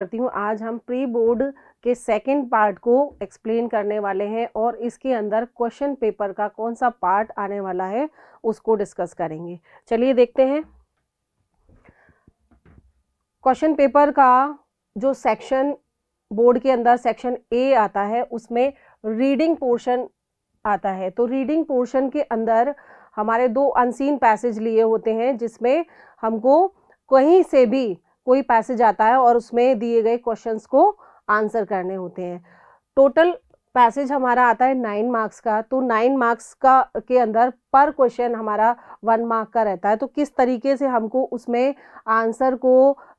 करती हूँ आज हम प्री बोर्ड के सेकेंड पार्ट को एक्सप्लेन करने वाले हैं और इसके अंदर क्वेश्चन पेपर का कौन सा पार्ट आने वाला है उसको डिस्कस करेंगे चलिए देखते हैं क्वेश्चन पेपर का जो सेक्शन बोर्ड के अंदर सेक्शन ए आता है उसमें रीडिंग पोर्शन आता है तो रीडिंग पोर्शन के अंदर हमारे दो अनसीन पैसेज लिए होते हैं जिसमें हमको कहीं से भी कोई पैसेज आता है और उसमें दिए गए क्वेश्चंस को आंसर करने होते हैं टोटल पैसेज हमारा आता है नाइन मार्क्स का तो नाइन मार्क्स का के अंदर पर क्वेश्चन हमारा वन मार्क का रहता है तो किस तरीके से हमको उसमें आंसर को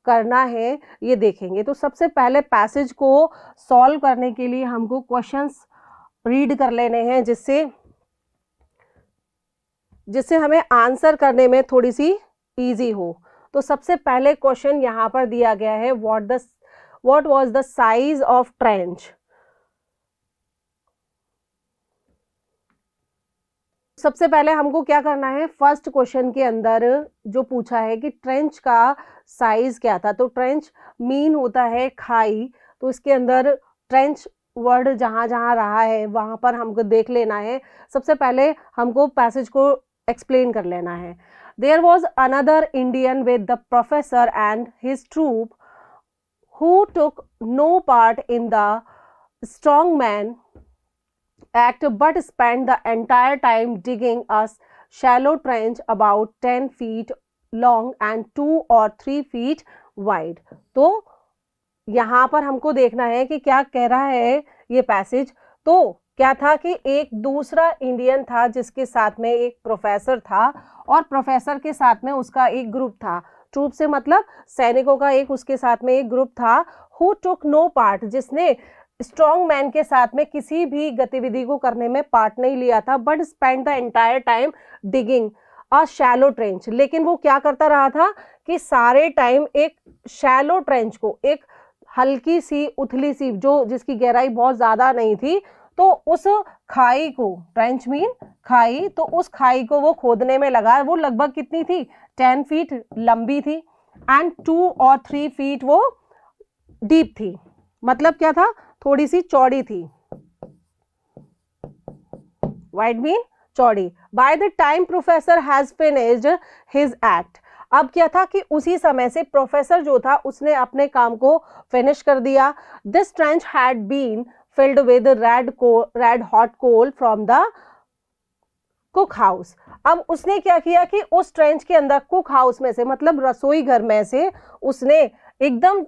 करना है ये देखेंगे तो सबसे पहले पैसेज को सॉल्व करने के लिए हमको क्वेश्चंस रीड कर लेने हैं जिससे जिससे हमें आंसर करने में थोड़ी सी ईजी हो तो सबसे पहले क्वेश्चन यहाँ पर दिया गया है what the what was the size of trench सबसे पहले हमको क्या करना है फर्स्ट क्वेश्चन के अंदर जो पूछा है कि ट्रेंच का साइज क्या था तो ट्रेंच मीन होता है खाई तो इसके अंदर ट्रेंच वर्ड जहां जहां रहा है वहां पर हमको देख लेना है सबसे पहले हमको पैसेज को एक्सप्लेन कर लेना है There was another Indian with the professor and his troop who took no part in the strongman act but spent the entire time digging a shallow trench about 10 feet long and 2 or 3 feet wide. to यहाँ पर हमको देखना है कि क्या कह रहा है ये पैसेज तो क्या था कि एक दूसरा इंडियन था जिसके साथ में एक प्रोफेसर था और प्रोफेसर के साथ में उसका एक ग्रुप था ट्रूप से मतलब सैनिकों का एक उसके साथ में एक ग्रुप था हु टुक नो पार्ट जिसने स्ट्रॉन्ग मैन के साथ में किसी भी गतिविधि को करने में पार्ट नहीं लिया था but spend the entire time digging a shallow trench लेकिन वो क्या करता रहा था कि सारे टाइम एक शैलो ट्रेंच को एक हल्की सी उथली सी जो जिसकी गहराई बहुत ज़्यादा नहीं थी तो उस खाई को ट्रेंच मीन खाई तो उस खाई को वो खोदने में लगा वो लगभग कितनी थी टेन फीट लंबी थी एंड टू और थ्री फीट वो डीप थी मतलब क्या था थोड़ी सी चौड़ी थी वाइड मीन चौड़ी by the time professor has finished his act अब क्या था कि उसी समय से प्रोफेसर जो था उसने अपने काम को फिनिश कर दिया this trench had been filled with red coal, red hot coal from the cookhouse अब उसने क्या किया कि उस ट्रेंच के अंदर कुक हाउस में से मतलब रसोई घर में से उसने एकदम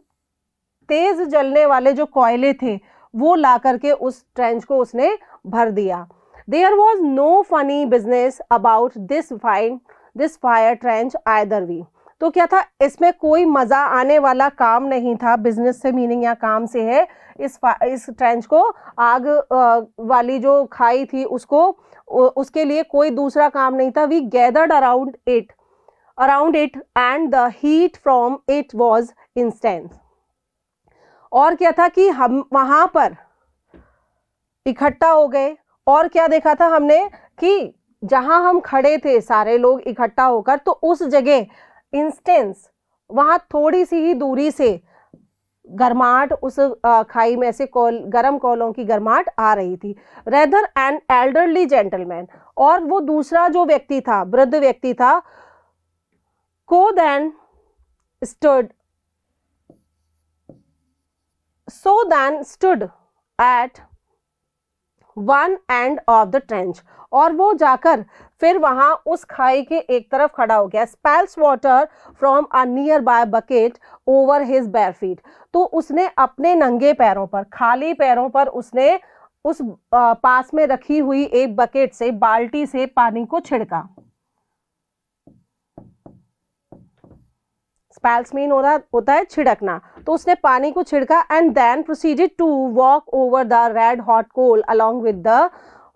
तेज जलने वाले जो कोयले थे वो ला करके उस ट्रेंच को उसने भर दिया there was no funny business about this fine this fire trench either we तो क्या था इसमें कोई मज़ा आने वाला काम नहीं था बिजनेस से मीनिंग या काम से है इस इस ट्रेंच को आग वाली जो खाई थी उसको उसके लिए कोई दूसरा काम नहीं था we gathered around it around it and the heat from it was intense और क्या था कि हम वहाँ पर इकट्ठा हो गए और क्या देखा था हमने कि जहाँ हम खड़े थे सारे लोग इकट्ठा होकर तो उस जगह इंस्टेंस वहाँ थोड़ी सी ही दूरी से गर्माहट उस खाई में से कोल गर्म कोलों की गर्माहट आ रही थी रेदर एंड एल्डरली जेंटलमैन और वो दूसरा जो व्यक्ति था वृद्ध व्यक्ति था को then stood so then stood at one end of the trench और वो जाकर फिर वहाँ उस खाई के एक तरफ खड़ा हो गया spills water from a nearby bucket over his bare feet तो उसने अपने नंगे पैरों पर खाली पैरों पर उसने उस पास में रखी हुई एक बकेट से बाल्टी से पानी को छिड़का स्पैल्स मीन हो रहा होता है छिड़कना तो उसने पानी को छिड़का and then proceeded to walk over the red hot coal along with the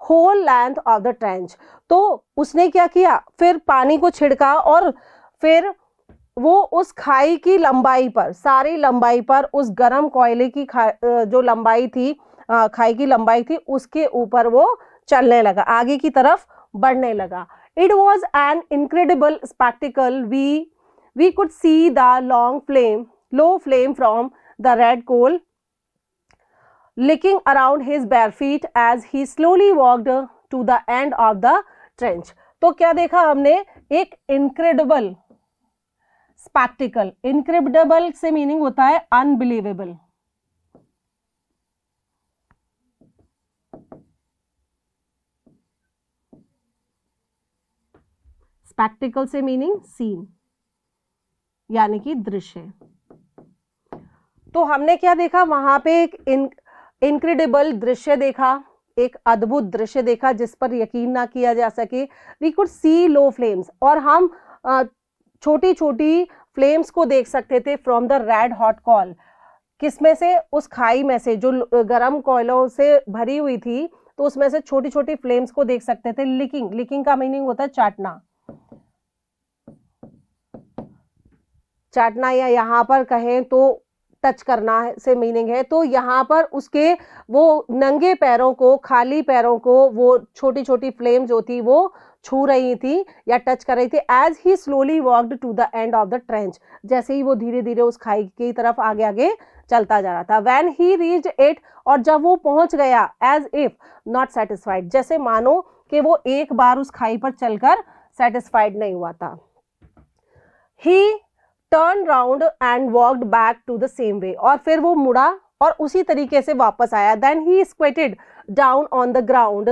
whole length of the trench तो उसने क्या किया फिर पानी को छिड़का और फिर वो उस खाई की लंबाई पर सारी लंबाई पर उस गर्म कोयले की जो लंबाई थी खाई की लंबाई थी उसके ऊपर वो चलने लगा आगे की तरफ बढ़ने लगा it was an incredible spectacle we we could see the long flame, low flame from the red coal licking around his bare feet as he slowly walked to the end of the trench. to kya dekha humne ek incredible spectacle incredible se meaning hota hai unbelievable spectacle se meaning scene यानी कि दृश्य तो हमने क्या देखा वहां पे एक इनक्रेडिबल दृश्य देखा एक अद्भुत दृश्य देखा जिस पर यकीन ना किया जा सके we could see low flames और हम छोटी छोटी फ्लेम्स को देख सकते थे from the red hot coal किसमें से उस खाई में से जो गर्म कोयलों से भरी हुई थी तो उसमें से छोटी छोटी फ्लेम्स को देख सकते थे लिकिंग लिकिंग का मीनिंग होता है चाटना चाटना या यहाँ पर कहें तो टच करना से मीनिंग है तो यहाँ पर उसके वो नंगे पैरों को खाली पैरों को वो छोटी छोटी फ्लेम जो थी वो छू रही थी या टच कर रही थी as he slowly walked to the end of the trench जैसे ही वो धीरे धीरे उस खाई की तरफ आगे आगे चलता जा रहा था वैन ही रीच इट और जब वो पहुंच गया एज इफ नॉट सेटिस्फाइड जैसे मानो कि वो एक बार उस खाई पर चलकर सेटिस्फाइड नहीं हुआ था he turn round and walked back to the same way और फिर वो मुड़ा और उसी तरीके से वापस आया then he squatted down on the ground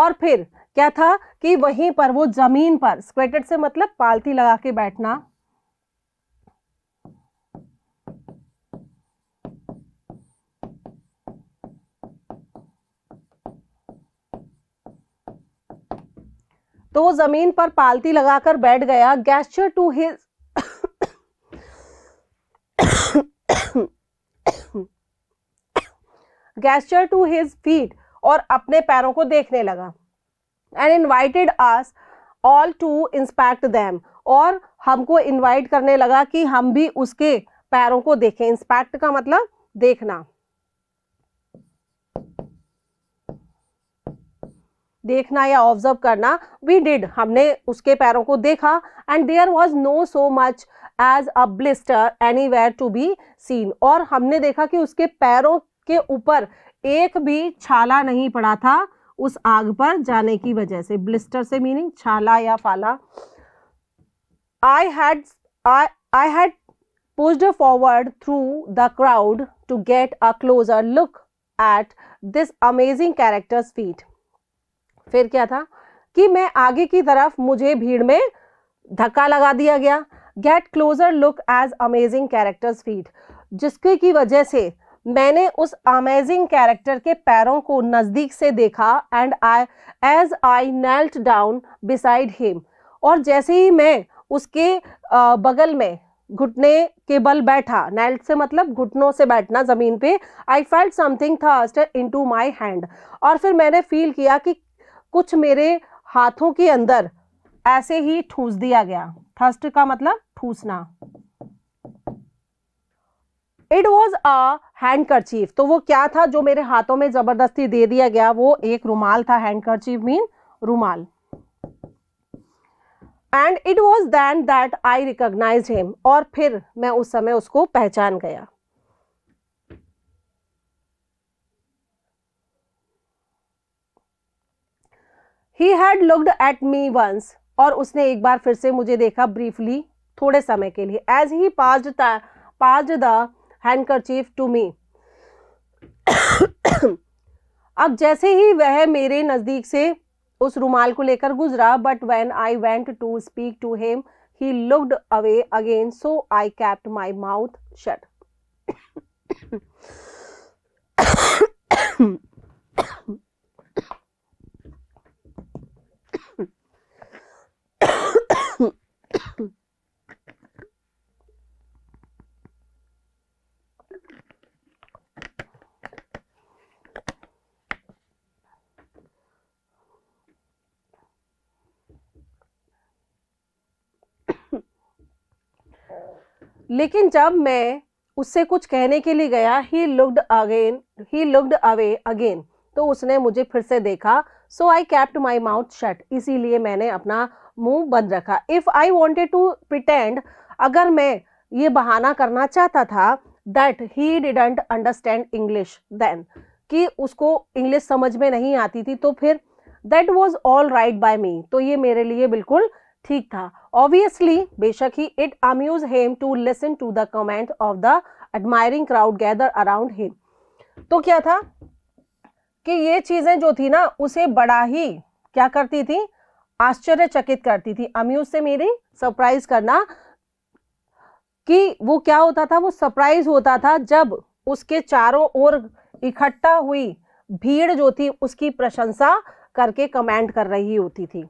और फिर क्या था कि वहीं पर वो जमीन पर स्क्वेटेड से मतलब पालती लगा के बैठना तो वो जमीन पर पालती लगाकर बैठ गया gesture to his gesture to his feet और अपने पैरों को देखने लगा and invited us all to inspect them और हमको इन्वाइट करने लगा कि हम भी उसके पैरों को देखें इंस्पेक्ट का मतलब देखना देखना या ऑब्जर्व करना वी डिड हमने उसके पैरों को देखा and there was no so much as a blister anywhere to be seen और हमने देखा कि उसके पैरों के ऊपर एक भी छाला नहीं पड़ा था उस आग पर जाने की वजह से ब्लिस्टर से मीनिंग छाला या फाला I had I had pushed forward through the crowd to get a closer look at this amazing character's feet. फिर क्या था कि मैं आगे की तरफ मुझे भीड़ में धक्का लगा दिया गया get closer look as amazing character's feet जिसके की वजह से मैंने उस अमेजिंग कैरेक्टर के पैरों को नज़दीक से देखा and I as I knelt down beside him और जैसे ही मैं उसके बगल में घुटने के बल बैठा नेल्ट से मतलब घुटनों से बैठना ज़मीन पे I felt something thrust into my hand और फिर मैंने फील किया कि कुछ मेरे हाथों के अंदर ऐसे ही ठूस दिया गया थर्स्ट का मतलब ठूसना इट वॉज अ हैंडकरचीफ तो वो क्या था जो मेरे हाथों में जबरदस्ती दे दिया गया वो एक रुमाल था हैंडकरचीफ मीन रुमाल and it was then that I recognize him और फिर मैं उस समय उसको पहचान गया he had looked at me once और उसने एक बार फिर से मुझे देखा ब्रीफली थोड़े समय के लिए as he passed passed the handkerchief to me अब जैसे ही वह मेरे नज़दीक से उस रुमाल को लेकर गुजरा but when I went to speak to him he looked away again so I kept my mouth shut लेकिन जब मैं उससे कुछ कहने के लिए गया he looked again he looked away again तो उसने मुझे फिर से देखा so I kept my mouth shut इसीलिए मैंने अपना मुंह बंद रखा if I wanted to pretend अगर मैं ये बहाना करना चाहता था that he didn't understand English then कि उसको इंग्लिश समझ में नहीं आती थी तो फिर that was all right by me तो ये मेरे लिए बिल्कुल ठीक था ऑब्वियसली बेशक ही it amuse him to listen to the comment of the admiring crowd gather around him तो क्या था कि ये चीजें जो थी ना उसे बड़ा ही क्या करती थी आश्चर्यचकित करती थी अम्यूज से मेरी सरप्राइज करना कि वो क्या होता था वो सरप्राइज होता था जब उसके चारों ओर इकट्ठा हुई भीड़ जो थी उसकी प्रशंसा करके कमेंट कर रही होती थी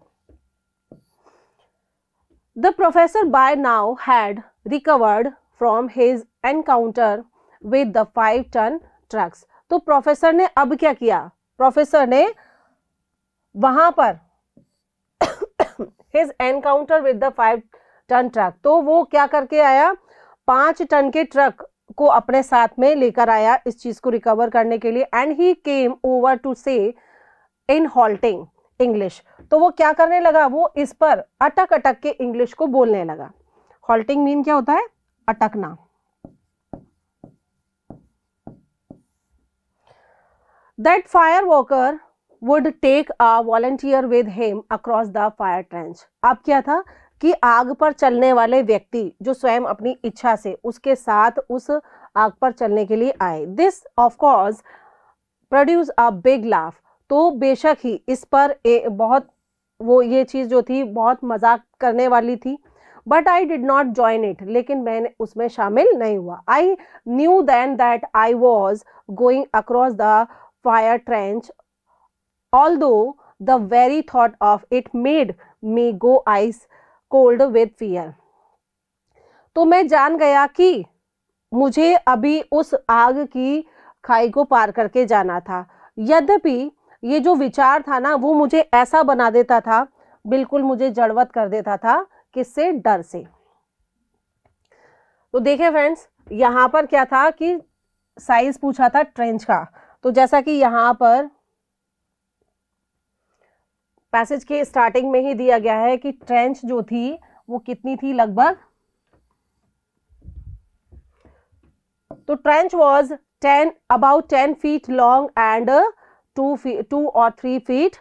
the professor by now had recovered from his encounter with the five ton trucks तो प्रोफेसर ने अब क्या किया प्रोफेसर ने वहां पर his encounter with the five ton truck तो वो क्या करके आया पांच टन के ट्रक को अपने साथ में लेकर आया इस चीज को रिकवर करने के लिए and he came over to say in halting English तो वो क्या करने लगा वो इस पर अटक अटक के इंग्लिश को बोलने लगा हॉल्टिंग मीन क्या होता है अटकना that fire walker would take a volunteer with him across the fire trench अब क्या था कि आग पर चलने वाले व्यक्ति जो स्वयं अपनी इच्छा से उसके साथ उस आग पर चलने के लिए आए this of course produce a big laugh तो बेशक ही इस पर ए, बहुत वो ये चीज़ जो थी बहुत मजाक करने वाली थी but I did not join it लेकिन मैंने उसमें शामिल नहीं हुआ I knew then that I was going across the fire trench although the very thought of it made me go ice cold with fear तो मैं जान गया कि मुझे अभी उस आग की खाई को पार करके जाना था यद्यपि ये जो विचार था ना वो मुझे ऐसा बना देता था बिल्कुल मुझे जड़वत कर देता था किससे डर से तो देखे फ्रेंड्स यहां पर क्या था कि साइज पूछा था ट्रेंच का तो जैसा कि यहां पर पैसेज के स्टार्टिंग में ही दिया गया है कि ट्रेंच जो थी वो कितनी थी लगभग तो trench was ten about ten feet long and two feet to और थ्री फीट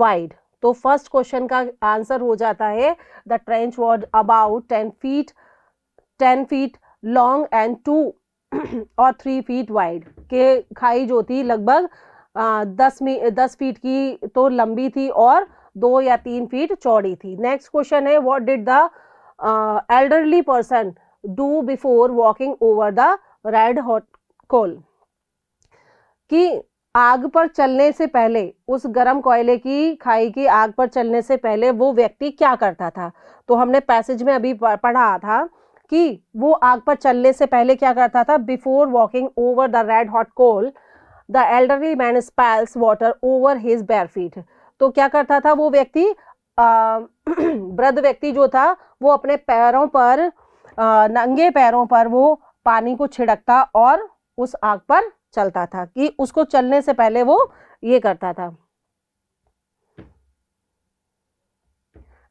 वाइड तो फर्स्ट क्वेश्चन का आंसर हो जाता है the trench was about ten feet ten feet long and two और थ्री फीट वाइड के खाई जो थी लगभग दस मी दस फीट की तो लंबी थी और दो या तीन फीट चौड़ी थी नेक्स्ट क्वेश्चन है what did the elderly person do before walking over the red hot coal कि आग पर चलने से पहले उस गर्म कोयले की खाई की आग पर चलने से पहले वो व्यक्ति क्या करता था तो हमने पैसेज में अभी पढ़ा था कि वो आग पर चलने से पहले क्या करता था before walking over the red hot coal the elderly man spills water over his bare feet तो क्या करता था वो व्यक्ति वृद्ध व्यक्ति जो था वो अपने पैरों पर आ, नंगे पैरों पर वो पानी को छिड़कता और उस आग पर चलता था कि उसको चलने से पहले वो ये करता था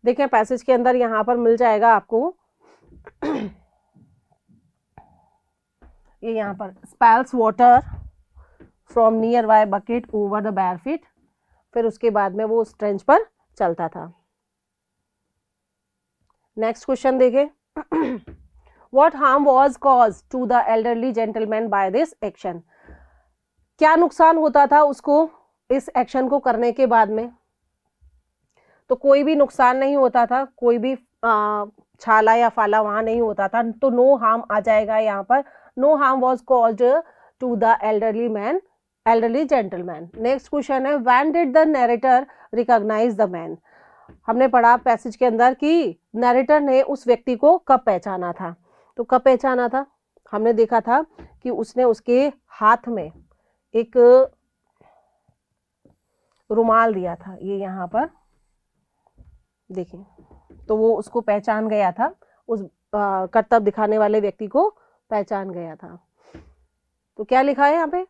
देखिए पैसेज के अंदर यहाँ पर मिल जाएगा आपको ये यहाँ पर spills water from nearby bucket over the bare feet फिर उसके बाद में वो उस ट्रेंच पर चलता था नेक्स्ट क्वेश्चन देखे what harm was cause to the elderly gentleman by this action क्या नुकसान होता था उसको इस एक्शन को करने के बाद में तो कोई भी नुकसान नहीं होता था कोई भी आ, छाला या फाला वहां नहीं होता था तो नो हार्म आ जाएगा यहाँ पर no harm was caused to the elderly man elderly gentleman next question है when did the narrator recognise the man हमने पढ़ा पैसेज के अंदर कि नरेटर ने उस व्यक्ति को कब पहचाना था तो कब पहचाना था हमने देखा था कि उसने उसके हाथ में एक रुमाल दिया था ये यहाँ पर देखिए तो वो उसको पहचान गया था उस कर्तव्य दिखाने वाले व्यक्ति को पहचान गया था तो क्या लिखा है यहाँ पे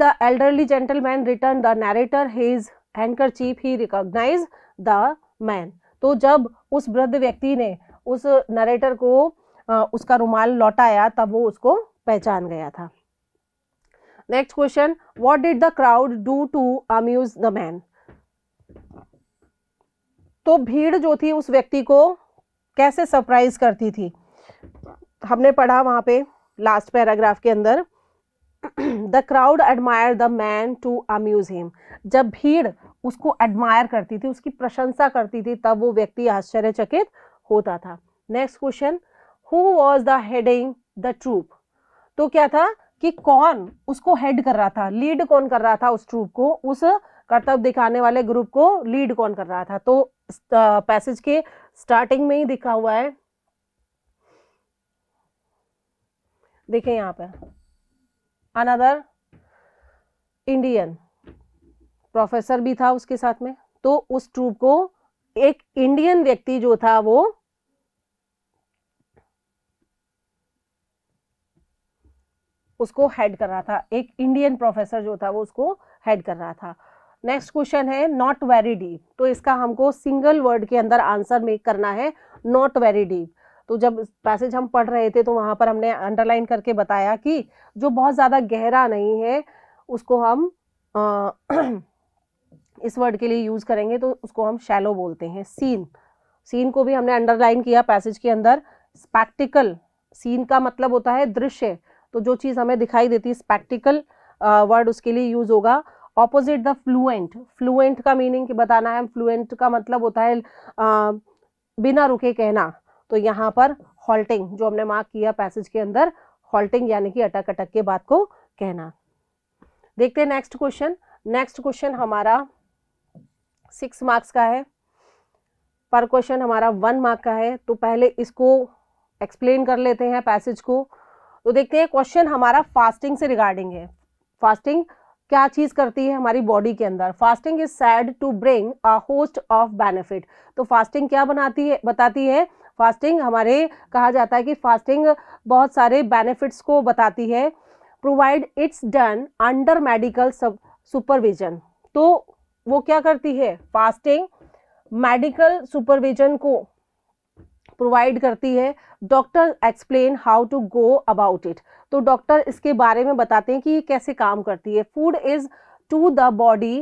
the elderly gentleman return the the his handkerchief he recognise the man तो जब उस वृद्ध व्यक्ति ने उस नरेटर को उसका रुमाल लौटाया तब वो उसको पहचान गया था next question what did the crowd do to amuse the man तो भीड़ जो थी उस व्यक्ति को कैसे सरप्राइज करती थी हमने पढ़ा वहां पे लास्ट पैराग्राफ के अंदर the crowd admire the man to amuse him जब भीड़ उसको एडमायर करती थी उसकी प्रशंसा करती थी तब वो व्यक्ति आश्चर्यचकित होता था next question who was the heading the troop तो क्या था कि कौन उसको हेड कर रहा था लीड कौन कर रहा था उस ट्रूप को उस कर्तव्य दिखाने वाले ग्रुप को लीड कौन कर रहा था तो पैसेज के स्टार्टिंग में ही दिखा हुआ है देखे यहां पर अनदर इंडियन प्रोफेसर भी था उसके साथ में तो उस ट्रूप को एक इंडियन व्यक्ति जो था वो उसको हेड कर रहा था एक इंडियन प्रोफेसर जो था वो उसको हेड कर रहा था नेक्स्ट क्वेश्चन है नॉट वेरी डीप तो इसका हमको सिंगल वर्ड के अंदर आंसर मेक करना है नॉट वेरी डीप तो जब पैसेज हम पढ़ रहे थे तो वहाँ पर हमने अंडरलाइन करके बताया कि जो बहुत ज़्यादा गहरा नहीं है उसको हम आ, इस वर्ड के लिए यूज़ करेंगे तो उसको हम शैलो बोलते हैं सीन सीन को भी हमने अंडरलाइन किया पैसेज के अंदर स्पैक्टिकल सीन का मतलब होता है दृश्य तो जो चीज़ हमें दिखाई देती है स्पेक्टिकल वर्ड उसके लिए यूज होगा ऑपोजिट द फ्लुएंट फ्लुएंट का मीनिंग बताना है फ्लुएंट का मतलब होता है आ, बिना रुके कहना तो यहाँ पर हॉल्टिंग जो हमने मार्क किया पैसेज के अंदर हॉल्टिंग यानी कि अटक अटक के बात को कहना देखते हैं नेक्स्ट क्वेश्चन नेक्स्ट क्वेश्चन हमारा सिक्स मार्क्स का है पर क्वेश्चन हमारा वन मार्क का है तो पहले इसको एक्सप्लेन कर लेते हैं पैसेज को तो देखते हैं क्वेश्चन हमारा फास्टिंग से रिगार्डिंग है फास्टिंग क्या चीज करती है हमारी बॉडी के अंदर fasting is said to bring a host of benefit तो फास्टिंग क्या बनाती है बताती है फास्टिंग हमारे कहा जाता है कि फास्टिंग बहुत सारे बेनिफिट्स को बताती है provide it's done under medical supervision तो वो क्या करती है फास्टिंग मेडिकल सुपरविजन को प्रोवाइड करती है doctor explain how to go about it तो डॉक्टर इसके बारे में बताते हैं कि ये कैसे काम करती है food is to the body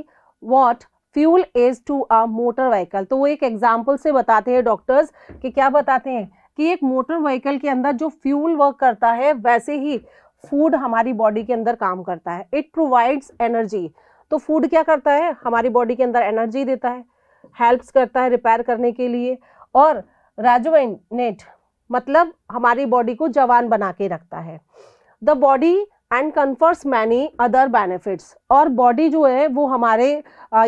what fuel is to a motor vehicle तो वो एक एग्जाम्पल से बताते हैं डॉक्टर्स कि क्या बताते हैं कि एक मोटर व्हीकल के अंदर जो फ्यूल वर्क करता है वैसे ही फूड हमारी बॉडी के अंदर काम करता है इट प्रोवाइड्स एनर्जी तो फूड क्या करता है हमारी बॉडी के अंदर एनर्जी देता है हेल्प्स करता है रिपेयर करने के लिए और रेजुवेनेट मतलब हमारी बॉडी को जवान बना के रखता है the body and confers many other benefits और बॉडी जो है वो हमारे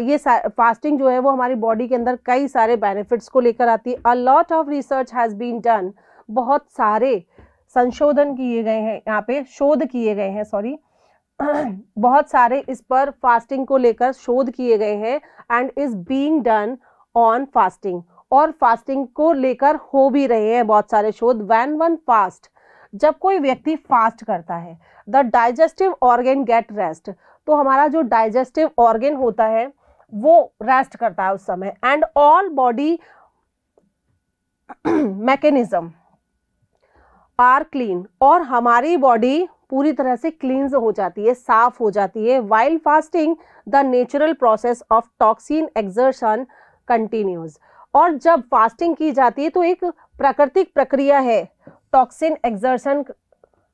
ये फास्टिंग जो है वो हमारी बॉडी के अंदर कई सारे बेनिफिट्स को लेकर आती है a lot of research has been done बहुत सारे संशोधन किए गए हैं यहाँ पे शोध किए गए हैं सॉरी बहुत सारे इस पर फास्टिंग को लेकर शोध किए गए हैं and is being done on fasting और फास्टिंग को लेकर हो भी रहे हैं बहुत सारे शोध वैन वन फास्ट जब कोई व्यक्ति फास्ट करता है the digestive organ get rest तो हमारा जो डाइजेस्टिव ऑर्गेन होता है वो रेस्ट करता है उस समय and all body mechanism are clean और हमारी बॉडी पूरी तरह से क्लींज हो जाती है साफ हो जाती है while fasting the natural process of toxin exertion continues और जब फास्टिंग की जाती है तो एक प्राकृतिक प्रक्रिया है टॉक्सिन एग्जर्शन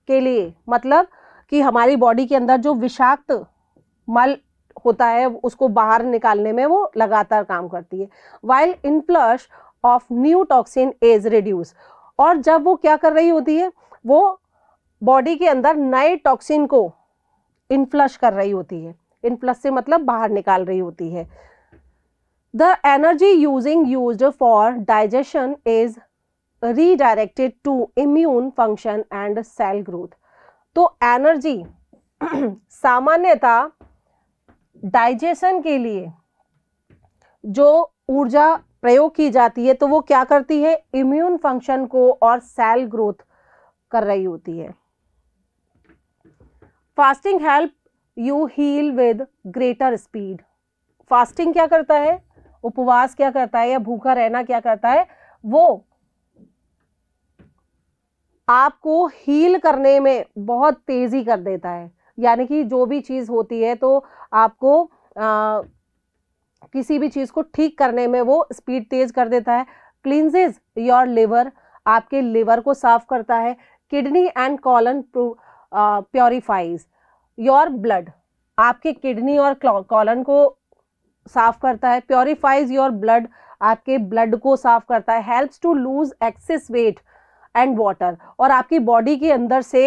के लिए मतलब कि हमारी बॉडी के अंदर जो विषाक्त मल होता है उसको बाहर निकालने में वो लगातार काम करती है while influx of new toxin is reduce और जब वो क्या कर रही होती है वो बॉडी के अंदर नए टॉक्सिन को इनफ्लश कर रही होती है इनफ्लश से मतलब बाहर निकाल रही होती है the energy using used for digestion is redirected to immune function and cell growth तो एनर्जी सामान्यतः डाइजेशन के लिए जो ऊर्जा प्रयोग की जाती है तो वो क्या करती है इम्यून फंक्शन को और सेल ग्रोथ कर रही होती है fasting help you heal with greater speed fasting क्या करता है उपवास क्या करता है या भूखा रहना क्या करता है वो आपको हील करने में बहुत तेजी कर देता है यानी कि जो भी चीज होती है तो आपको आ, किसी भी चीज को ठीक करने में वो स्पीड तेज कर देता है क्लिनजेज योर लिवर आपके लिवर को साफ करता है kidney and colon purifies your blood आपके किडनी और कॉलन को साफ करता है प्योरीफाइज योर ब्लड आपके ब्लड को साफ करता है helps to lose excess weight and water और आपकी बॉडी के अंदर से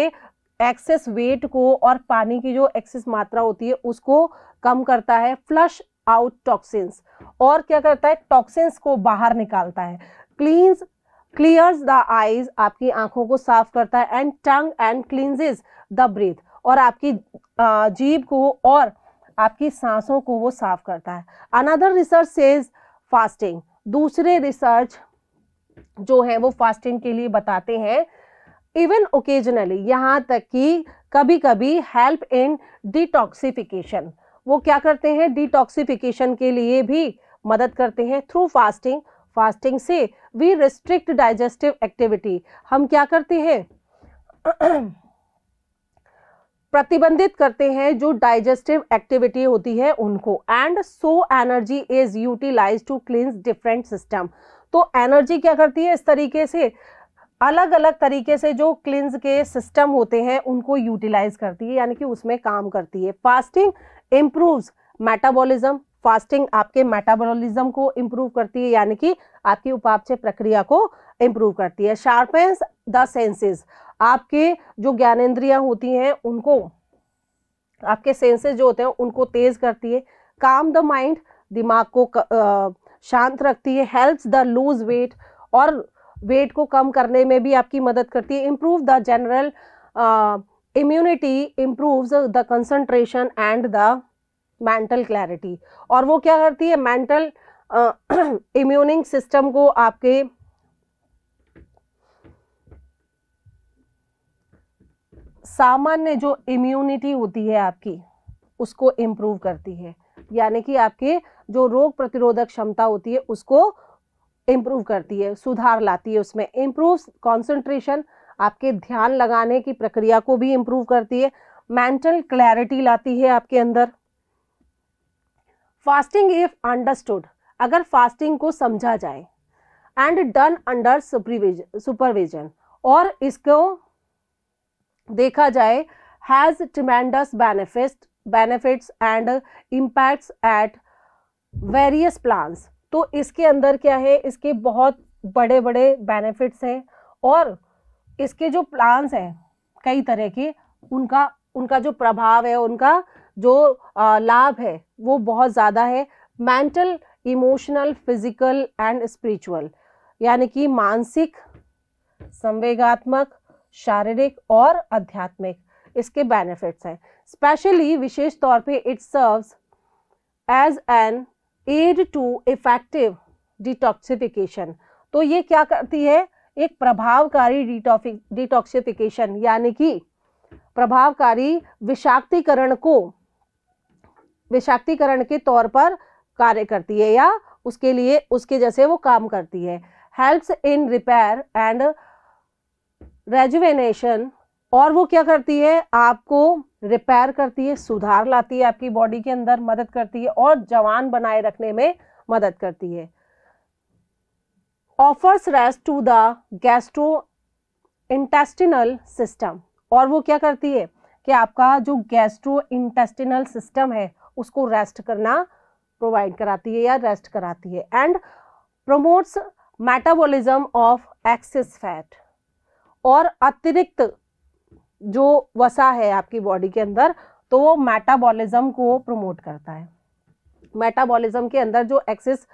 एक्सेस वेट को और पानी की जो एक्सेस मात्रा होती है उसको कम करता है फ्लश आउट टॉक्सिन्स और क्या करता है टॉक्सिन्स को बाहर निकालता है क्लींस क्लियर्स द आईज आपकी आंखों को साफ करता है and tongue and cleanses the breath और आपकी जीभ को और आपकी सांसों को वो साफ करता है अनदर रिसर्च सेज फास्टिंग दूसरे रिसर्च जो है वो फास्टिंग के लिए बताते हैं इवन ओकेजनली यहाँ तक कि कभी कभी हेल्प इन डिटॉक्सिफिकेशन वो क्या करते हैं डिटॉक्सिफिकेशन के लिए भी मदद करते हैं थ्रू फास्टिंग फास्टिंग से वी रिस्ट्रिक्ट डाइजेस्टिव एक्टिविटी हम क्या करते हैं प्रतिबंधित करते हैं जो डाइजेस्टिव एक्टिविटी होती है उनको and so energy is utilise to cleanse different system तो एनर्जी क्या करती है इस तरीके से अलग अलग तरीके से जो क्लिन्स के सिस्टम होते हैं उनको यूटिलाइज करती है यानी कि उसमें काम करती है फास्टिंग इम्प्रूव्स मेटाबॉलिज्म फास्टिंग आपके मेटाबॉलिज्म को इम्प्रूव करती है यानी कि आपकी उपापचय प्रक्रिया को इम्प्रूव करती है शार्पेंस द सेंसेस आपके जो ज्ञानेन्द्रियाँ होती हैं उनको आपके सेंसेस जो होते हैं उनको तेज करती है काम द माइंड दिमाग को आ, शांत रखती है हेल्प्स द लूज वेट और वेट को कम करने में भी आपकी मदद करती है improve the general immunity improve the concentration and the mental clarity और वो क्या करती है मेंटल इम्यूनिंग सिस्टम को आपके सामान्य जो इम्यूनिटी होती है आपकी उसको इम्प्रूव करती है यानी कि आपके जो रोग प्रतिरोधक क्षमता होती है उसको इम्प्रूव करती है सुधार लाती है उसमें इम्प्रूव कॉन्सेंट्रेशन आपके ध्यान लगाने की प्रक्रिया को भी इम्प्रूव करती है मेंटल क्लैरिटी लाती है आपके अंदर फास्टिंग इफ अंडरस्टूड अगर फास्टिंग को समझा जाए एंड डन अंडर सुपरविजन और इसको देखा जाए has tremendous benefit benefits and impacts at various plans तो इसके अंदर क्या है इसके बहुत बड़े बड़े बेनिफिट्स हैं और इसके जो प्लान्स हैं कई तरह के उनका उनका जो प्रभाव है उनका जो लाभ है वो बहुत ज़्यादा है mental emotional physical and spiritual यानी कि मानसिक संवेगात्मक शारीरिक और आध्यात्मिक इसके बेनिफिट्स हैं स्पेशली विशेष तौर पे it serves as an aid to effective detoxification तो ये क्या करती है एक प्रभावकारी डिटॉक्सिफिकेशन यानी कि प्रभावकारी विषाक्तिकरण को विषाक्तिकरण के तौर पर कार्य करती है या उसके लिए उसके जैसे वो काम करती है helps in repair and rejuvenation और वो क्या करती है आपको रिपेयर करती है सुधार लाती है आपकी बॉडी के अंदर मदद करती है और जवान बनाए रखने में मदद करती है offers rest to the gastrointestinal system और वो क्या करती है कि आपका जो गैस्ट्रो इंटेस्टिनल सिस्टम है उसको रेस्ट करना प्रोवाइड कराती है या रेस्ट कराती है and promotes metabolism of excess fat और अतिरिक्त जो वसा है आपकी बॉडी के अंदर तो वो मेटाबॉलिज्म को प्रमोट करता है मेटाबॉलिज्म के अंदर जो एक्सेस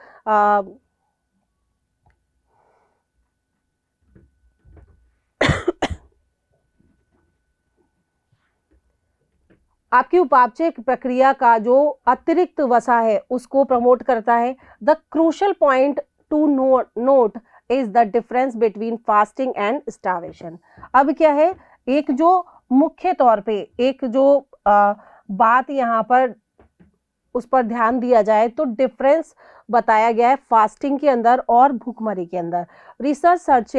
आपकी उपापचय प्रक्रिया का जो अतिरिक्त वसा है उसको प्रमोट करता है the crucial point to note is the difference between fasting and starvation अब क्या है एक जो मुख्य तौर पे एक जो आ, बात यहाँ पर उस पर ध्यान दिया जाए तो डिफरेंस बताया गया है फास्टिंग के अंदर और भूखमरी के अंदर research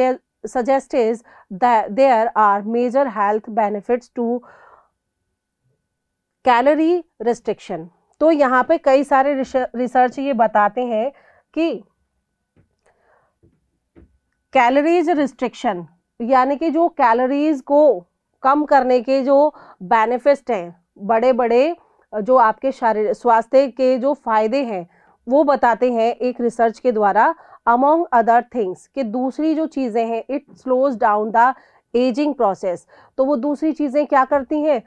suggest is there are major health benefits to calorie restriction तो यहाँ पे कई सारे रिसर्च ये बताते हैं कि कैलोरीज रिस्ट्रिक्शन यानी कि जो कैलोरीज को कम करने के जो बेनिफिट हैं बड़े बड़े जो आपके शारीरिक स्वास्थ्य के जो फायदे हैं वो बताते हैं एक रिसर्च के द्वारा अमोंग अदर थिंग्स कि दूसरी जो चीज़ें हैं it slows down the ageing process तो वो दूसरी चीज़ें क्या करती हैं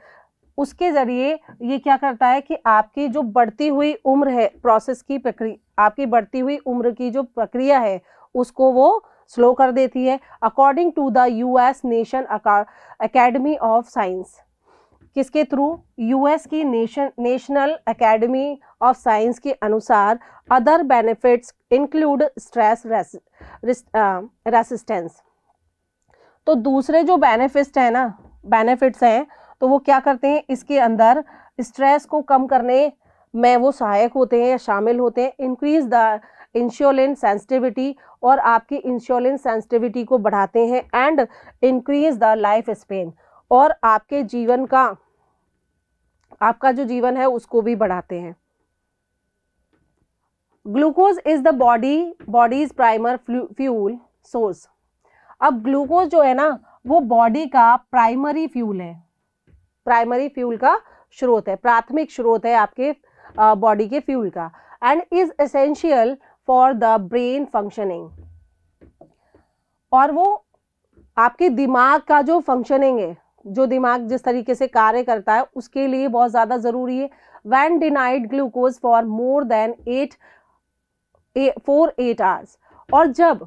उसके ज़रिए ये क्या करता है कि आपकी जो बढ़ती हुई उम्र है प्रोसेस की प्रक्रिया आपकी बढ़ती हुई उम्र की जो प्रक्रिया है उसको वो स्लो कर देती है according to the US nation academy of science किसके थ्रू यूएस की nation national academy of science के अनुसार other benefits include stress resistance तो दूसरे जो बेनिफिट्स हैं ना बेनिफिट्स हैं तो वो क्या करते हैं इसके अंदर स्ट्रेस को कम करने में वो सहायक होते हैं या शामिल होते हैं इंक्रीज द इंश्योलिन सेंसिटिविटी और आपकी इंश्योलिन सेंसिटिविटी को बढ़ाते हैं and increase the life span और आपके जीवन का आपका जो जीवन है उसको भी बढ़ाते हैं glucose is the body body's primary fuel source अब ग्लूकोज जो है ना वो बॉडी का प्राइमरी फ्यूल है प्राइमरी फ्यूल का स्रोत है प्राथमिक स्रोत है आपके बॉडी के फ्यूल का and is essential for the brain functioning और वो आपके दिमाग का जो फंक्शनिंग है जो दिमाग जिस तरीके से कार्य करता है उसके लिए बहुत ज़्यादा ज़रूरी है when denied glucose for more than eight four eight hours और जब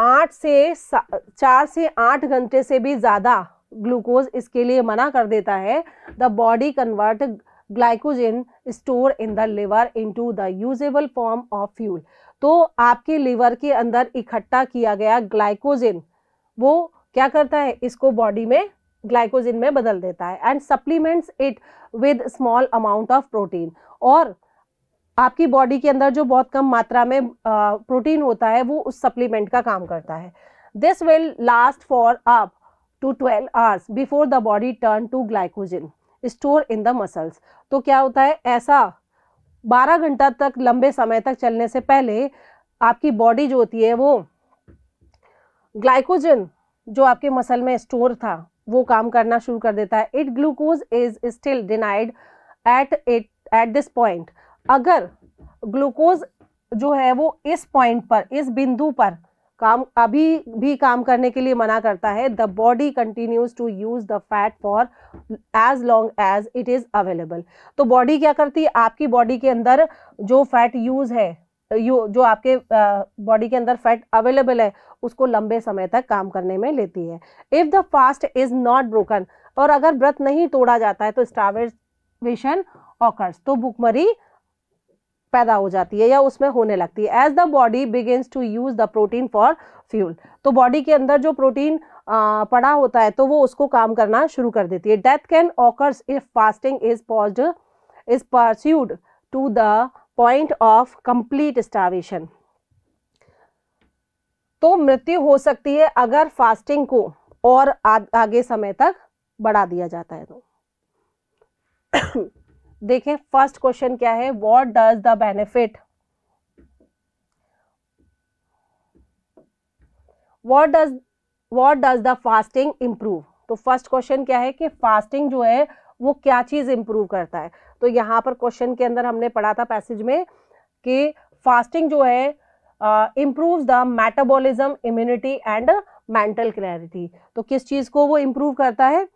आठ से चार से आठ घंटे से भी ज़्यादा ग्लूकोज इसके लिए मना कर देता है the body convert glycogen store in the liver into the usable form of fuel तो आपके लिवर के अंदर इकट्ठा किया गया ग्लाइकोजन वो क्या करता है इसको बॉडी में ग्लाइकोजन में बदल देता है and supplements it with small amount of protein और आपकी बॉडी के अंदर जो बहुत कम मात्रा में प्रोटीन होता है वो उस सप्लीमेंट का काम करता है this will last for up to twelve hours before the body turn to glycogen store in the muscles तो क्या होता है ऐसा 12 घंटा तक लंबे समय तक चलने से पहले आपकी बॉडी जो होती है वो ग्लाइकोजन जो आपके मसल में स्टोर था वो काम करना शुरू कर देता है it glucose is still denied at it at this point अगर ग्लूकोज जो है वो इस पॉइंट पर इस बिंदु पर काम अभी भी काम करने के लिए मना करता है the body continues to use the fat for as long as it is available तो बॉडी क्या करती है आपकी बॉडी के अंदर जो फैट यूज है यू जो आपके बॉडी के अंदर फैट अवेलेबल है उसको लंबे समय तक काम करने में लेती है if the fast is not broken और अगर व्रत नहीं तोड़ा जाता है तो स्टावेशन ऑकर्स तो भुखमरी पैदा हो जाती है या उसमें होने लगती है as the body begins to use the protein for fuel तो बॉडी के अंदर जो प्रोटीन पड़ा होता है तो वो उसको काम करना शुरू कर देती है death can occurs if fasting is pause is pursued to the point of complete starvation तो मृत्यु हो सकती है अगर फास्टिंग को और आ, आगे समय तक बढ़ा दिया जाता है तो देखें फर्स्ट क्वेश्चन क्या है what does the benefit what does what does the fasting improve तो फर्स्ट क्वेश्चन क्या है कि फास्टिंग जो है वो क्या चीज़ इंप्रूव करता है तो यहां पर क्वेश्चन के अंदर हमने पढ़ा था पैसेज में कि फास्टिंग जो है improve the metabolism immunity and mental clarity तो किस चीज़ को वो इंप्रूव करता है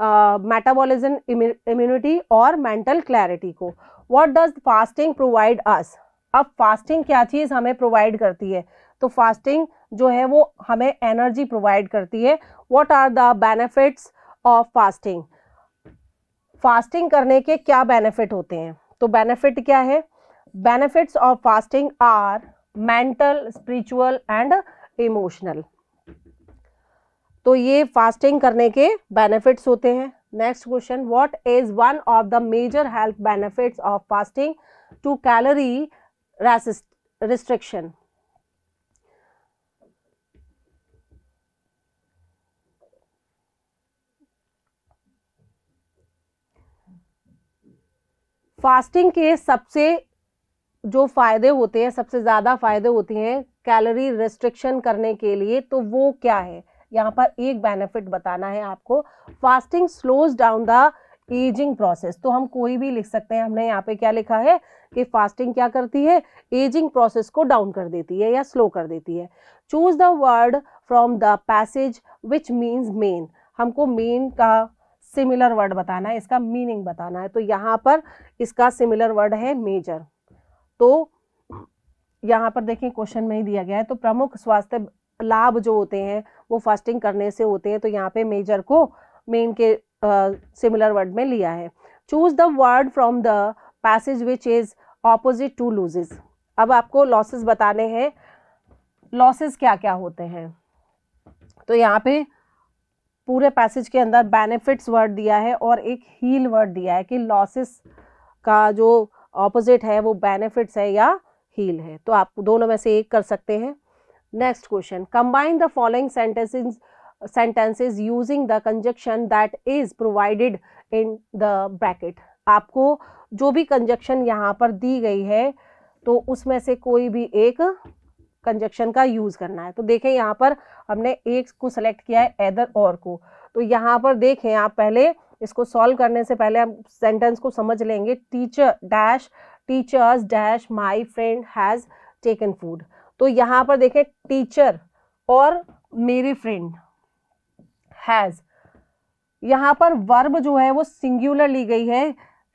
मेटाबॉलिज्म uh, इम्यूनिटी और मेंटल क्लैरिटी को what does fasting provide us अब फास्टिंग क्या चीज़ हमें प्रोवाइड करती है तो फास्टिंग जो है वो हमें एनर्जी प्रोवाइड करती है what are the benefits of fasting fasting करने के क्या बेनिफिट होते हैं तो बेनिफिट क्या है benefits of fasting are mental spiritual and emotional तो ये फास्टिंग करने के बेनिफिट्स होते हैं next question what is one of the major health benefits of fasting to calorie restriction fasting के सबसे जो फायदे होते हैं सबसे ज़्यादा फायदे होते हैं कैलोरी रिस्ट्रिक्शन करने के लिए तो वो क्या है यहाँ पर एक बेनिफिट बताना है आपको fasting slows down the ageing process तो हम कोई भी लिख सकते हैं हमने यहाँ पे क्या लिखा है कि फास्टिंग क्या करती है एजिंग प्रोसेस को डाउन कर देती है या स्लो कर देती है choose the word from the passage which means main हमको मेन का सिमिलर वर्ड बताना है इसका मीनिंग बताना है तो यहाँ पर इसका सिमिलर वर्ड है मेजर तो यहाँ पर देखिए क्वेश्चन में ही दिया गया है तो प्रमुख स्वास्थ्य लाभ जो होते हैं वो फास्टिंग करने से होते हैं तो यहाँ पे मेजर को मेन के सिमिलर uh, वर्ड में लिया है choose the word from the passage which is opposite to loses अब आपको लॉसेस बताने हैं लॉसेस क्या क्या होते हैं तो यहाँ पे पूरे पैसेज के अंदर बेनिफिट्स वर्ड दिया है और एक हील वर्ड दिया है कि लॉसेस का जो ऑपोजिट है वो बेनिफिट्स है या हील है तो आप दोनों में से एक कर सकते हैं next question combine the following sentences sentences using the conjunction that is provided in the bracket आपको जो भी कंजक्शन यहाँ पर दी गई है तो उसमें से कोई भी एक कंजक्शन का यूज़ करना है तो देखें यहाँ पर हमने एक को सेलेक्ट किया है एदर और को तो यहाँ पर देखें आप पहले इसको सॉल्व करने से पहले हम सेंटेंस को समझ लेंगे teacher dash teachers dash my friend has taken food तो यहाँ पर देखें टीचर और मेरी फ्रेंड हैज यहाँ पर वर्ब जो है वो सिंगुलर ली गई है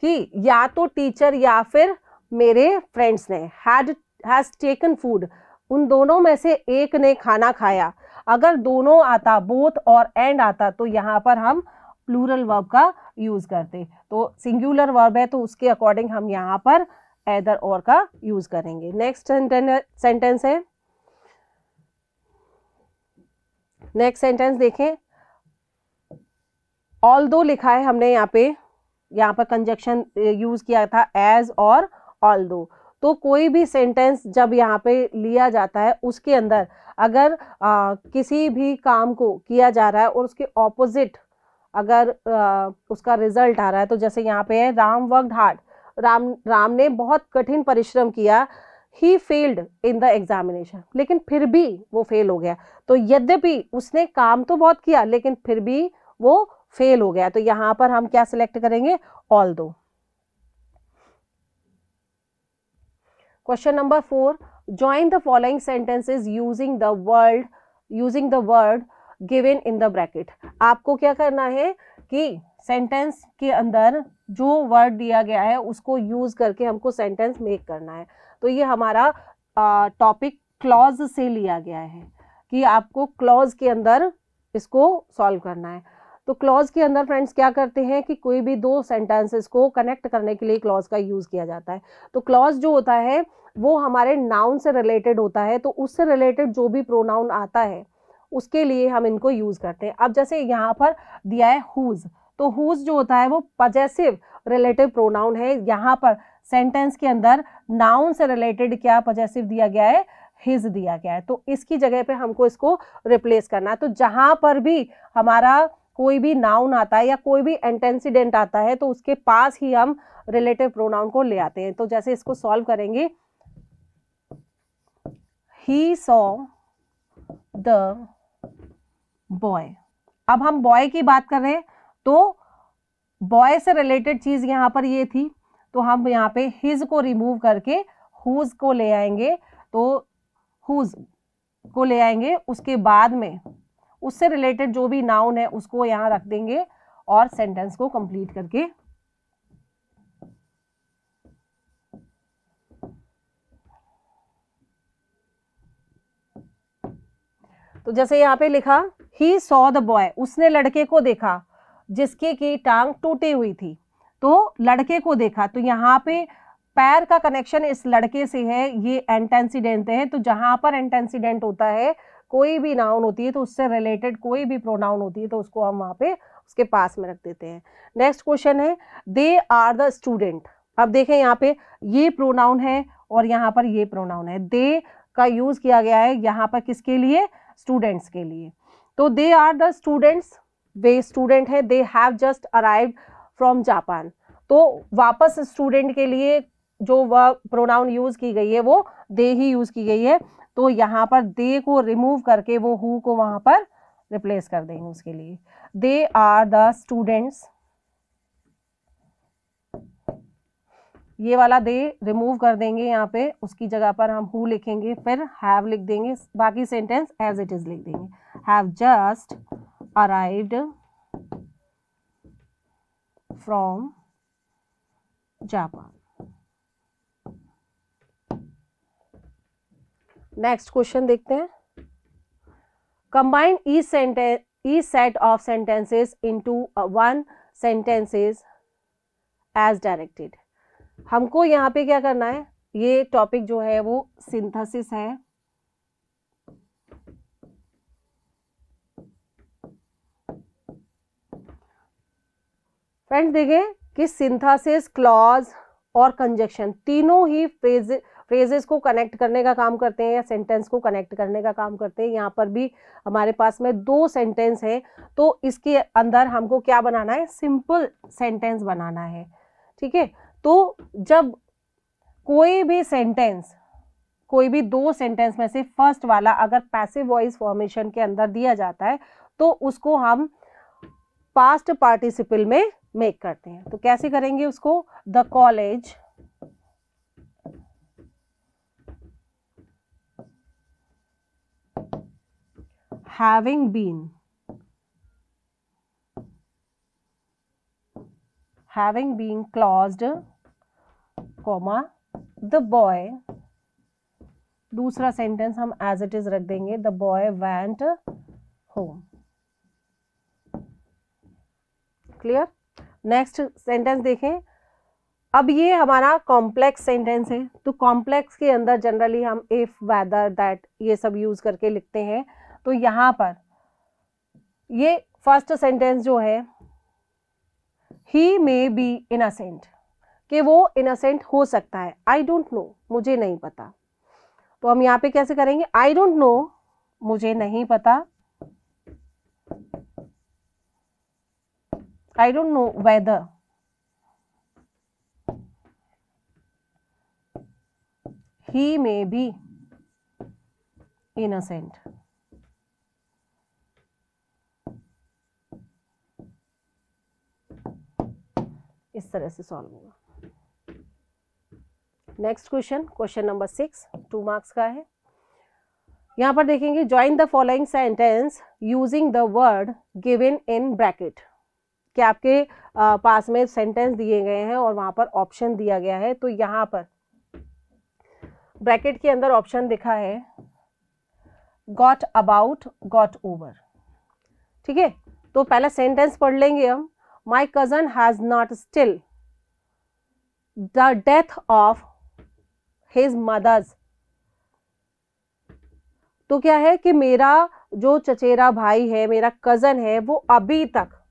कि या तो टीचर या फिर मेरे फ्रेंड्स ने हैड हैज टेकन फूड उन दोनों में से एक ने खाना खाया अगर दोनों आता बोथ और एंड आता तो यहाँ पर हम प्लूरल वर्ब का यूज करते तो सिंगुलर वर्ब है तो उसके अकॉर्डिंग हम यहाँ पर एदर और का यूज करेंगे नेक्स्ट सेंटेंस है नेक्स्ट सेंटेंस देखें ऑल दो लिखा है हमने यहाँ पे यहाँ पर कंजक्शन यूज किया था एज और ऑल दो तो कोई भी सेंटेंस जब यहाँ पे लिया जाता है उसके अंदर अगर आ, किसी भी काम को किया जा रहा है और उसके ऑपोजिट अगर आ, उसका रिजल्ट आ रहा है तो जैसे यहाँ पे है राम वर्क हार्ड राम राम ने बहुत कठिन परिश्रम किया he failed in the examination लेकिन फिर भी वो फेल हो गया तो यद्यपि उसने काम तो बहुत किया लेकिन फिर भी वो फेल हो गया तो यहाँ पर हम क्या सिलेक्ट करेंगे although question number four join the following sentences using the word using the word given in the bracket आपको क्या करना है कि सेंटेंस के अंदर जो वर्ड दिया गया है उसको यूज़ करके हमको सेंटेंस मेक करना है तो ये हमारा टॉपिक क्लॉज से लिया गया है कि आपको क्लॉज के अंदर इसको सॉल्व करना है तो क्लॉज के अंदर फ्रेंड्स क्या करते हैं कि कोई भी दो सेंटेंसेस को कनेक्ट करने के लिए क्लॉज का यूज़ किया जाता है तो क्लॉज जो होता है वो हमारे नाउन से रिलेटेड होता है तो उससे रिलेटेड जो भी प्रोनाउन आता है उसके लिए हम इनको यूज़ करते हैं अब जैसे यहाँ पर दिया है हुज़ तो हुज जो होता है वो पजेसिव रिलेटिव प्रोनाउन है यहाँ पर सेंटेंस के अंदर नाउन से रिलेटेड क्या पजेसिव दिया गया है हिज दिया गया है तो इसकी जगह पे हमको इसको रिप्लेस करना है तो जहाँ पर भी हमारा कोई भी नाउन आता है या कोई भी एंटेंसीडेंट आता है तो उसके पास ही हम रिलेटिव प्रोनाउन को ले आते हैं तो जैसे इसको सॉल्व करेंगे ही सॉ द बॉय अब हम बॉय की बात कर रहे हैं तो बॉय से रिलेटेड चीज़ यहाँ पर ये थी तो हम यहाँ पे हिज को रिमूव करके हुज को ले आएंगे तो हुज को ले आएंगे उसके बाद में उससे रिलेटेड जो भी नाउन है उसको यहाँ रख देंगे और सेंटेंस को कंप्लीट करके तो जैसे यहाँ पे लिखा ही सॉ द बॉय उसने लड़के को देखा जिसके की टांग टूटी हुई थी तो लड़के को देखा तो यहाँ पे पैर का कनेक्शन इस लड़के से है ये एंटेंसीडेंट है तो जहाँ पर एंटेंसीडेंट होता है कोई भी नाउन होती है तो उससे रिलेटेड कोई भी प्रोनाउन होती है तो उसको हम वहाँ पे उसके पास में रख देते हैं नेक्स्ट क्वेश्चन है दे आर द स्टूडेंट अब देखें यहाँ पे ये प्रोनाउन है और यहाँ पर ये प्रोनाउन है दे का यूज़ किया गया है यहाँ पर किसके लिए स्टूडेंट्स के लिए तो दे आर द स्टूडेंट्स वे स्टूडेंट हैं they have just arrive from Japan तो वापस स्टूडेंट के लिए जो वह प्रोनाउन यूज़ की गई है वो दे ही यूज़ की गई है तो यहाँ पर दे को रिमूव करके वो हु को वहां पर रिप्लेस कर देंगे उसके लिए दे आर द स्टूडेंट्स ये वाला दे रिमूव कर देंगे यहाँ पे उसकी जगह पर हम हु लिखेंगे फिर हैव लिख देंगे बाकी सेंटेंस एज इट इज़ लिख देंगे have just arrived from Japan. Next question देखते हैं कंबाइंड ई सेंटेंस ई set of sentences into one sentences as directed हमको यहाँ पे क्या करना है ये टॉपिक जो है वो सिंथेसिस है फ्रेंड देखें कि सिंथासिस क्लॉज और कंजक्शन तीनों ही फ्रेज फ्रेजेस को कनेक्ट करने का काम करते हैं या सेंटेंस को कनेक्ट करने का काम करते हैं यहाँ पर भी हमारे पास में दो सेंटेंस हैं तो इसके अंदर हमको क्या बनाना है सिंपल सेंटेंस बनाना है ठीक है तो जब कोई भी सेंटेंस कोई भी दो सेंटेंस में से फर्स्ट वाला अगर पैसिव वॉइस फॉर्मेशन के अंदर दिया जाता है तो उसको हम पास्ट पार्टिसिपल में मेक करते हैं तो कैसे करेंगे उसको the college having been having been closed comma the boy दूसरा सेंटेंस हम एज इट इज रख देंगे the boy went home clear next sentence देखें अब ये हमारा कॉम्प्लेक्स सेंटेंस है तो कॉम्प्लेक्स के अंदर जनरली हम इफ़ वैदर दैट ये सब यूज़ करके लिखते हैं तो यहाँ पर ये फर्स्ट सेंटेंस जो है ही मे बी इनासेंट कि वो इनासेंट हो सकता है आई डोंट नो मुझे नहीं पता तो हम यहाँ पे कैसे करेंगे आई डोंट नो मुझे नहीं पता I don't know whether he may be innocent. इस तरह से सॉल्व होगा next question question number six two marks का है यहां पर देखेंगे join the following sentence using the word given in bracket कि आपके पास में सेंटेंस दिए गए हैं और वहां पर ऑप्शन दिया गया है तो यहां पर ब्रैकेट के अंदर ऑप्शन दिखा है गॉट अबाउट गॉट ओवर ठीक है तो पहला सेंटेंस पढ़ लेंगे हम my cousin has not still the death of his mothers तो क्या है कि मेरा जो चचेरा भाई है मेरा कजन है वो अभी तक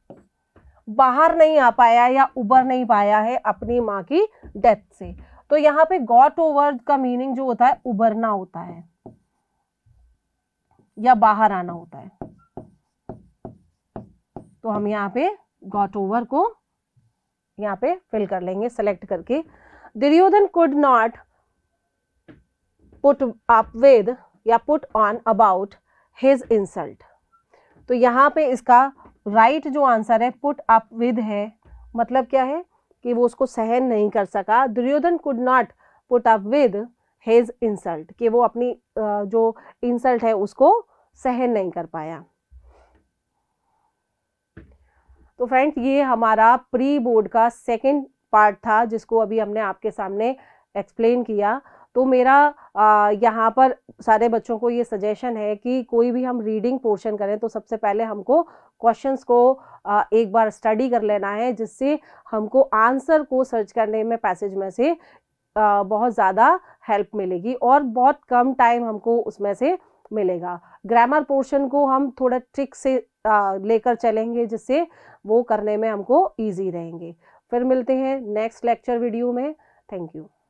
बाहर नहीं आ पाया या उबर नहीं पाया है अपनी माँ की डेथ से तो यहाँ पे गॉट ओवर का मीनिंग जो होता है उबरना होता है या बाहर आना होता है तो हम यहाँ पे गॉट ओवर को यहाँ पे फिल कर लेंगे सेलेक्ट करके Duryodhan could not put up with या put on about his insult तो यहाँ पे इसका राइट जो आंसर है पुट अप विद है मतलब क्या है कि वो उसको सहन नहीं कर सका Duryodhan could not put up with his insult कि वो अपनी जो इंसल्ट है उसको सहन नहीं कर पाया तो फ्रेंड्स ये हमारा प्री बोर्ड का सेकंड पार्ट था जिसको अभी हमने आपके सामने एक्सप्लेन किया तो मेरा यहाँ पर सारे बच्चों को ये सजेशन है कि कोई भी हम रीडिंग पोर्शन करें तो सबसे पहले हमको क्वेश्चंस को आ, एक बार स्टडी कर लेना है जिससे हमको आंसर को सर्च करने में पैसेज में से आ, बहुत ज़्यादा हेल्प मिलेगी और बहुत कम टाइम हमको उसमें से मिलेगा ग्रामर पोर्शन को हम थोड़ा ट्रिक से लेकर चलेंगे जिससे वो करने में हमको ईजी रहेंगे फिर मिलते हैं नेक्स्ट लेक्चर वीडियो में थैंक यू